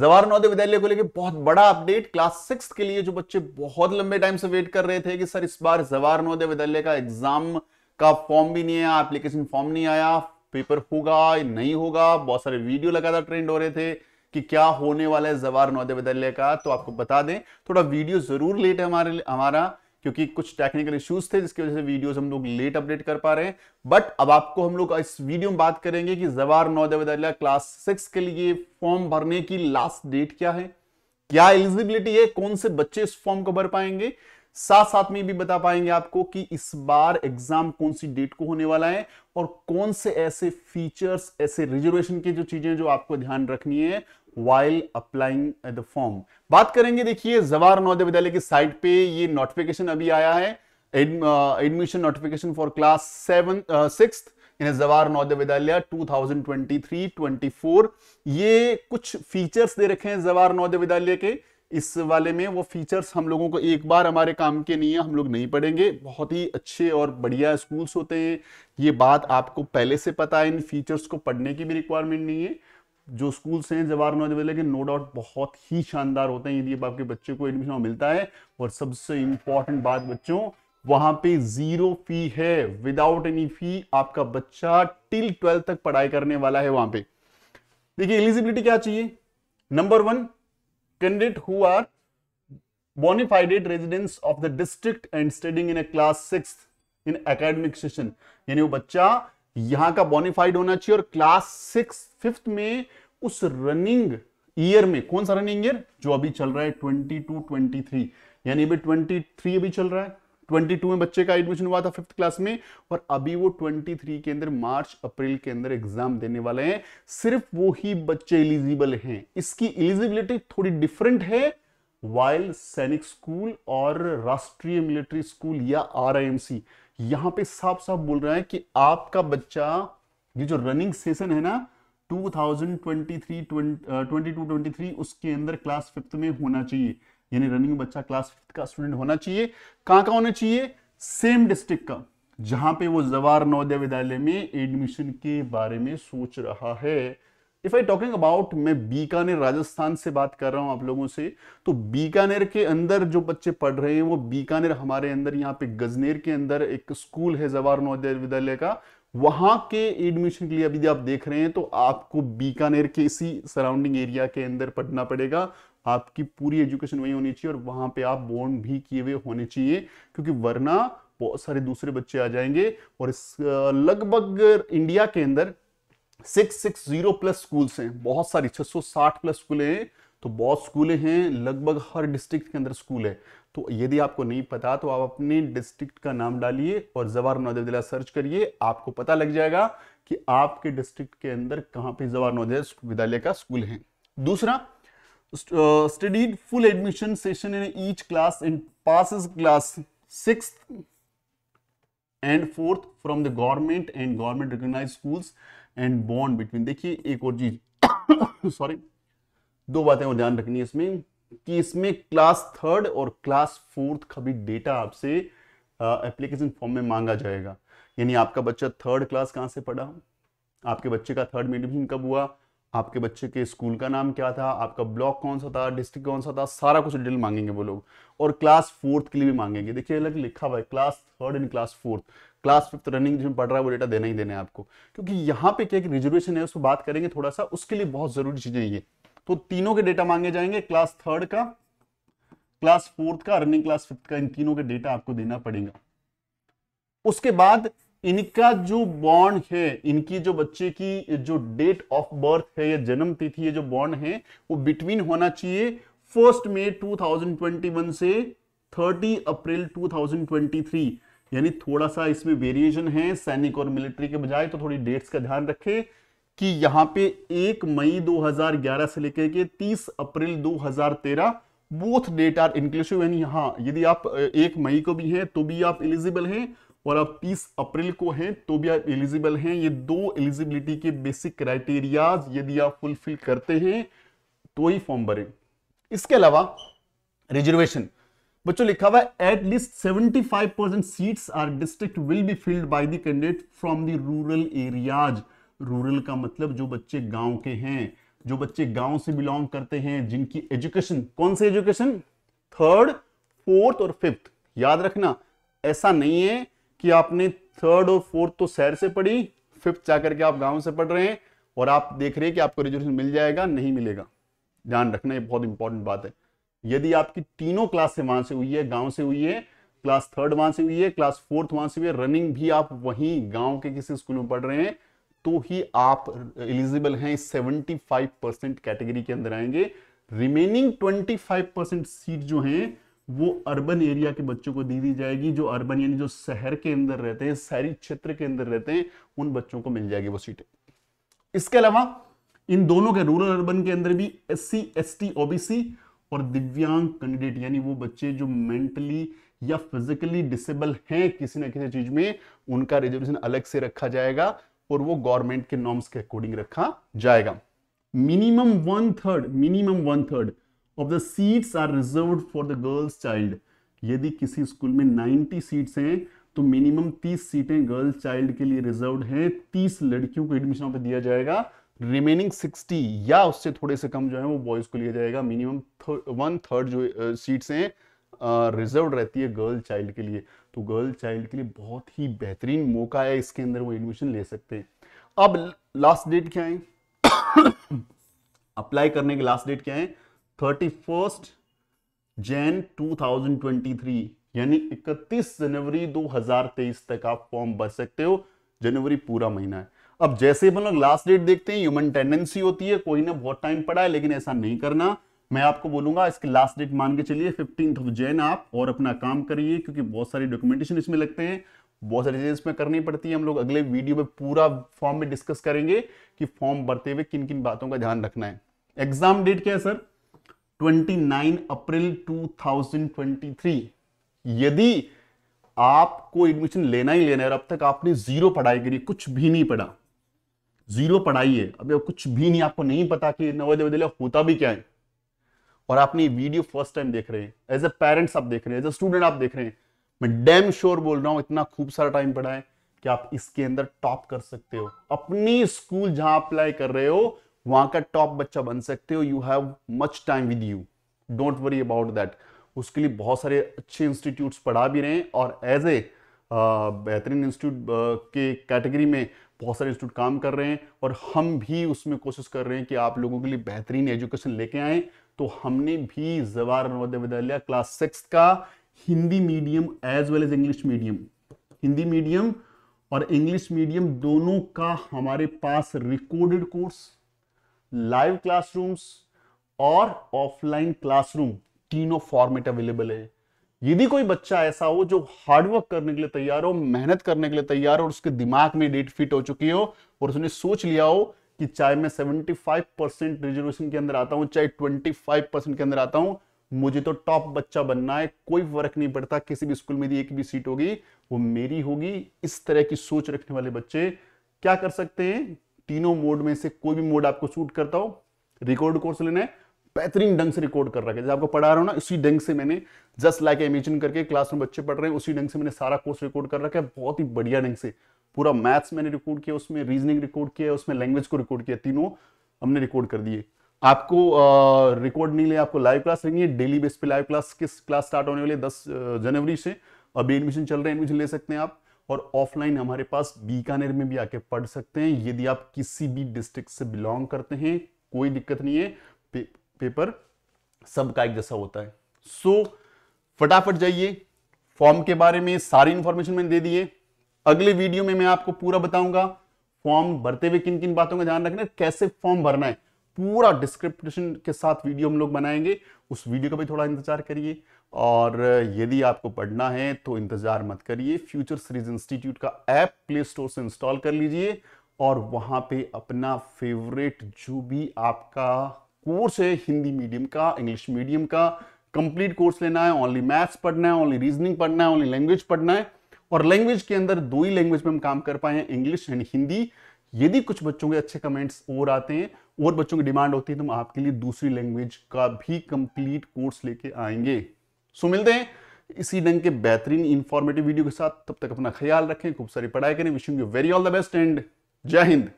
जवाहर नवोदय विद्यालय को लेकर बहुत बड़ा अपडेट क्लास सिक्स के लिए जो बच्चे बहुत लंबे टाइम से वेट कर रहे थे कि सर इस बार जवाहर नवोदय विद्यालय का एग्जाम का फॉर्म भी नहीं आया एप्लीकेशन फॉर्म नहीं आया पेपर होगा नहीं होगा बहुत सारे वीडियो लगातार ट्रेंड हो रहे थे कि क्या होने वाला है जवाहर नवोदय विद्यालय का तो आपको बता दें थोड़ा वीडियो जरूर लेट है हमारे हमारा क्योंकि कुछ टेक्निकल इश्यूज थे जिसकी वजह से वीडियोस हम लोग लेट अपडेट कर पा रहे हैं बट अब आपको हम लोग इस वीडियो में बात करेंगे कि जवार नौजवान क्लास सिक्स के लिए फॉर्म भरने की लास्ट डेट क्या है क्या एलिजिबिलिटी है कौन से बच्चे इस फॉर्म को भर पाएंगे साथ साथ में भी बता पाएंगे आपको कि इस बार एग्जाम कौन सी डेट को होने वाला है और कौन से ऐसे फीचर्स ऐसे रिजर्वेशन की जो चीजें जो आपको ध्यान रखनी है वाइल अप्लाइंग द फॉर्म बात करेंगे देखिए जवाहर नवोदय विद्यालय की साइट पे ये नोटिफिकेशन अभी आया है admission notification for class seven six Jawahar Navodaya Vidyalaya 2023-24 ये कुछ फीचर्स दे रखे हैं जवाहर नवोदय विद्यालय के इस वाले में वो फीचर्स हम लोगों को एक बार हमारे काम के नहीं है हम लोग नहीं पढ़ेंगे बहुत ही अच्छे और बढ़िया स्कूल्स होते हैं ये बात आपको पहले से पता है इन फीचर्स को पढ़ने की भी रिक्वायरमेंट नहीं है जो स्कूल्स हैं जवाहरलाल नेहरू के नो डाउट बहुत ही शानदार होते हैं यदि आपके बच्चे को एडमिशन मिलता है और सबसे इंपॉर्टेंट बात बच्चों वहां पे जीरो फी है विदाउट एनी फी आपका बच्चा टिल ट्वेल्थ तक पढ़ाई करने वाला है वहां पे देखिए एलिजिबिलिटी क्या चाहिए number one candidate who are bonafided residence of the district and studying in a class six in academic session यानी वो बच्चा यहां का बॉनिफाइड होना चाहिए और क्लास सिक्स फिफ्थ में उस रनिंग ईयर में कौन सा रनिंग ईयर जो अभी चल रहा है ट्वेंटी टू ट्वेंटी थ्री यानी अभी ट्वेंटी थ्री अभी चल रहा है ट्वेंटी टू में बच्चे का एडमिशन हुआ था फिफ्थ क्लास में और अभी वो ट्वेंटी थ्री के अंदर मार्च अप्रैल के अंदर एग्जाम देने वाले हैं सिर्फ वो ही बच्चे एलिजिबल हैं इसकी एलिजिबिलिटी थोड़ी डिफरेंट है वाइल्ड सैनिक स्कूल और राष्ट्रीय मिलिट्री स्कूल या सी यहां पे साफ साफ बोल रहा है कि आपका बच्चा ये जो रनिंग सेशन है ना 2023 22-23 उसके अंदर क्लास फिफ्थ में होना चाहिए यानी रनिंग बच्चा क्लास फिफ्थ का स्टूडेंट होना चाहिए कहां का होना चाहिए सेम डिस्ट्रिक्ट का जहां पे वो जवाहर नवोदय विद्यालय में एडमिशन के बारे में सोच रहा है इफ आई टॉकिंग अबाउट मैं बीकानेर राजस्थान से बात कर रहा हूं आप लोगों से तो बीकानेर के अंदर जो बच्चे पढ़ रहे हैं वो बीकानेर हमारे अंदर यहाँ पे गजनेर के अंदर एक स्कूल है जवाहर नवोदय विद्यालय का वहां के एडमिशन के लिए अभी आप देख रहे हैं तो आपको बीकानेर के इसी सराउंडिंग एरिया के अंदर पढ़ना पड़ेगा आपकी पूरी एजुकेशन वही होनी चाहिए और वहां पे आप बॉन्ड भी किए हुए होने चाहिए क्योंकि वरना बहुत सारे दूसरे बच्चे आ जाएंगे और इस लगभग इंडिया के अंदर six six zero plus schools हैं बहुत सारी 660 प्लस स्कूलें हैं तो बहुत स्कूलें हैं लगभग हर डिस्ट्रिक्ट के अंदर स्कूल है तो यदि आपको नहीं पता तो आप अपने डिस्ट्रिक्ट का नाम डालिए और जवाहर नवोदय विद्यालय सर्च करिए आपको पता लग जाएगा कि आपके डिस्ट्रिक्ट के अंदर कहाँ पे जवाहर नवोदय विद्यालय का स्कूल है दूसरा studied full admission session in each class in pass class six and fourth from the government and government recognise schools and bond between देखिए एक और चीज सॉरी दो बातें और ध्यान रखनी है इसमें कि इसमें क्लास थर्ड और क्लास फोर्थ का भी डेटा आपसे एप्लीकेशन फॉर्म में मांगा जाएगा यानी आपका बच्चा थर्ड क्लास कहां से पढ़ा आपके बच्चे का थर्ड मीडियम कब हुआ आपके बच्चे के स्कूल का नाम क्या था आपका ब्लॉक कौन सा था डिस्ट्रिक्ट कौन सा था सारा कुछ डिटेल मांगेंगे वो लोग और क्लास फोर्थ के लिए भी मांगेंगे देखिए अलग लिखा हुआ है class third and class fourth class fifth running जिसमें पढ़ रहा है वो डेटा देना ही देना है आपको क्योंकि यहाँ पे क्या रिजर्वेशन है उसको बात करेंगे थोड़ा सा उसके लिए बहुत जरूरी चीजें ये तो तीनों के डेटा मांगे जाएंगे क्लास थर्ड का क्लास फोर्थ का रनिंग क्लास फिफ्थ का इन तीनों के डेटा आपको देना पड़ेगा उसके बाद इनका जो बॉन्ड है इनकी जो बच्चे की जो डेट ऑफ बर्थ है या जन्म तिथि जो बॉन्ड है वो बिटवीन होना चाहिए फर्स्ट मे 2021 से 30 अप्रैल 2023 यानी थोड़ा सा इसमें वेरिएशन है सैनिक और मिलिट्री के बजाय तो थोड़ी डेट्स का ध्यान रखें कि यहाँ पे एक मई 2011 से लेकर के 30 April 2013 both date are inclusive यानी यहाँ यदि आप एक मई को भी हैं तो भी आप एलिजिबल हैं और आप 30 अप्रैल को हैं तो भी आप एलिजिबल हैं ये दो एलिजिबिलिटी के बेसिक क्राइटेरियाज यदि आप फुलफिल करते हैं तो ही फॉर्म भरें इसके अलावा रिजर्वेशन बच्चों लिखा हुआ है at least 75 percent seats are district will be filled by the candidate from the rural areas rural का मतलब जो बच्चे गांव के हैं जो बच्चे गांव से बिलोंग करते हैं जिनकी एजुकेशन कौन से एजुकेशन थर्ड फोर्थ और फिफ्थ याद रखना ऐसा नहीं है कि आपने थर्ड और फोर्थ तो शहर से पढ़ी फिफ्थ जाकर के आप गांव से पढ़ रहे हैं और आप देख रहे हैं कि आपको रिजर्वेशन मिल जाएगा नहीं मिलेगा ध्यान रखना ये बहुत इंपॉर्टेंट बात है यदि आपकी तीनों क्लास से वहां से हुई है गांव से हुई है क्लास थर्ड वहां से हुई है क्लास फोर्थ वहां से हुई है रनिंग भी आप वहीं गांव के किसी स्कूल में पढ़ रहे हैं तो ही आप एलिजिबल हैं 75 परसेंट कैटेगरी के अंदर आएंगे रिमेनिंग 25 परसेंट सीट जो हैं वो अर्बन एरिया के बच्चों को दी दी जाएगी जो अर्बन यानी जो शहर के अंदर रहते हैं शहरी क्षेत्र के अंदर रहते हैं उन बच्चों को मिल जाएगी वो सीटें इसके अलावा इन दोनों के रूरल अर्बन के अंदर भी S C S T OBC और दिव्यांग कैंडिडेट यानी वो बच्चे जो मेंटली या फिजिकली डिसेबल हैं किसी ना किसी चीज में उनका रिजर्वेशन अलग से रखा जाएगा और वो गवर्नमेंट के नॉर्म्स के अकॉर्डिंग रखा जाएगा minimum one third minimum one third of the seats are reserve for the girls child यदि किसी स्कूल में 90 सीट्स हैं तो मिनिमम 30 सीटें गर्ल्स चाइल्ड के लिए रिजर्व हैं 30 लड़कियों को एडमिशन पर दिया जाएगा रिमेनिंग 60 या उससे थोड़े से कम जो है वो बॉयज को लिया जाएगा मिनिमम वन थर्ड जो सीट्स हैं रिजर्व रहती है गर्ल चाइल्ड के लिए तो गर्ल चाइल्ड के लिए बहुत ही बेहतरीन मौका है इसके अंदर वो एडमिशन ले सकते हैं अब लास्ट डेट क्या है अप्लाई करने की लास्ट डेट क्या है 31 जैन 2023 यानी 31 जनवरी 2023 तक आप फॉर्म भर सकते हो जनवरी पूरा महीना है अब जैसे हम लोग लास्ट डेट देखते हैं ह्यूमन टेंडेंसी होती है कोई ना बहुत टाइम पड़ा है लेकिन ऐसा नहीं करना मैं आपको बोलूंगा इसके लास्ट डेट मान के चलिए फिफ्टीन ऑफ जैन आप और अपना काम करिए क्योंकि बहुत सारी डॉक्यूमेंटेशन इसमें लगते हैं बहुत सारी चीजें इसमें करनी पड़ती है हम लोग अगले वीडियो में पूरा फॉर्म में डिस्कस करेंगे कि फॉर्म भरते हुए किन किन बातों का ध्यान रखना है एग्जाम डेट क्या है सर 29 अप्रैल 2023 यदि आपको एडमिशन लेना ही लेना है और अब तक आपने जीरो पढ़ाई करी कुछ भी नहीं पढ़ा जीरो पढ़ाई है अभी कुछ भी नहीं आपको नहीं पता कि नवोदय विद्यालय होता भी क्या है और आपने वीडियो फर्स्ट टाइम देख रहे हैं एज ए पेरेंट्स आप देख रहे हैं एज ए स्टूडेंट आप देख रहे हैं मैं डैम श्योर बोल रहा हूं इतना खूब सारा टाइम पढ़ा है कि आप इसके अंदर टॉप कर सकते हो अपनी स्कूल जहां अप्लाई कर रहे हो वहां का टॉप बच्चा बन सकते हो you have much time with you don't worry about that उसके लिए बहुत सारे अच्छे इंस्टीट्यूट्स पढ़ा भी रहे हैं और एज ए बेहतरीन इंस्टीट्यूट के कैटेगरी में बहुत सारे इंस्टीट्यूट काम कर रहे हैं और हम भी उसमें कोशिश कर रहे हैं कि आप लोगों के लिए बेहतरीन एजुकेशन लेके आए तो हमने भी जवाहर नवोदय विद्यालय क्लास सिक्स का Hindi medium as well as English medium Hindi medium और इंग्लिश मीडियम दोनों का हमारे पास रिकॉर्डेड कोर्स लाइव क्लासरूम्स और ऑफलाइन क्लासरूम तीनों फॉर्मेट अवेलेबल है यदि कोई बच्चा ऐसा हो जो हार्डवर्क करने के लिए तैयार हो मेहनत करने के लिए तैयार हो और उसके दिमाग में डेट फिट हो चुकी हो और उसने सोच लिया हो कि चाहे मैं 75 परसेंट रिजर्वेशन के अंदर आता हूं चाहे 25 परसेंट के अंदर आता हूं मुझे तो टॉप बच्चा बनना है कोई फर्क नहीं पड़ता किसी भी स्कूल में भी एक भी सीट होगी वो मेरी होगी इस तरह की सोच रखने वाले बच्चे क्या कर सकते हैं तीनों मोड में से कोई भी मोड आपको सूट करता हो रिकॉर्ड कोर्स लेना है बेहतरीन ढंग से रिकॉर्ड कर रखा है जब आपको पढ़ा रहा हूँ ना उसी ढंग से मैंने जस्ट लाइक इमेजिन करके क्लास में बच्चे पढ़ रहे हैं उसी ढंग से मैंने सारा कोर्स रिकॉर्ड कर रखा है बहुत ही बढ़िया ढंग से पूरा मैथ्स मैंने रिकॉर्ड किया उसमें रीजनिंग रिकॉर्ड किया उसमें लैंग्वेज को रिकॉर्ड किया तीनों हमने रिकॉर्ड कर दिए आपको रिकॉर्ड नहीं ले आपको लाइव क्लास लेंगे डेली बेस पे लाइव क्लास किस क्लास स्टार्ट होने वाले दस जनवरी से अभी एडमिशन चल रहे हैं एडमिशन ले सकते हैं आप और ऑफलाइन हमारे पास बीकानेर में भी आके पढ़ सकते हैं यदि आप किसी भी डिस्ट्रिक्ट से बिलोंग करते हैं कोई दिक्कत नहीं है पे, पेपर सबका एक जैसा होता है सो फटाफट जाइए फॉर्म के बारे में सारी इंफॉर्मेशन मैंने दे दी है अगले वीडियो में मैं आपको पूरा बताऊंगा फॉर्म भरते हुए किन किन बातों का ध्यान रखना है कैसे फॉर्म भरना है पूरा डिस्क्रिप्शन के साथ वीडियो हम लोग बनाएंगे उस वीडियो का भी थोड़ा इंतजार करिए और यदि आपको पढ़ना है तो इंतज़ार मत करिए फ्यूचर सीरीज इंस्टीट्यूट का ऐप प्ले स्टोर से इंस्टॉल कर लीजिए और वहां पे अपना फेवरेट जो भी आपका कोर्स है हिंदी मीडियम का इंग्लिश मीडियम का कंप्लीट कोर्स लेना है ओनली मैथ्स पढ़ना है ओनली रीजनिंग पढ़ना है ओनली लैंग्वेज पढ़ना है और लैंग्वेज के अंदर दो ही लैंग्वेज में हम काम कर पाए हैं इंग्लिश एंड हिंदी यदि कुछ बच्चों के अच्छे कमेंट्स और आते हैं और बच्चों की डिमांड होती है तो हम आपके लिए दूसरी लैंग्वेज का भी कंप्लीट कोर्स लेके आएंगे सो मिलते हैं इसी ढंग के बेहतरीन इंफॉर्मेटिव वीडियो के साथ तब तक अपना ख्याल रखें खूब सारी पढ़ाई करें wishing you very all the best and जय हिंद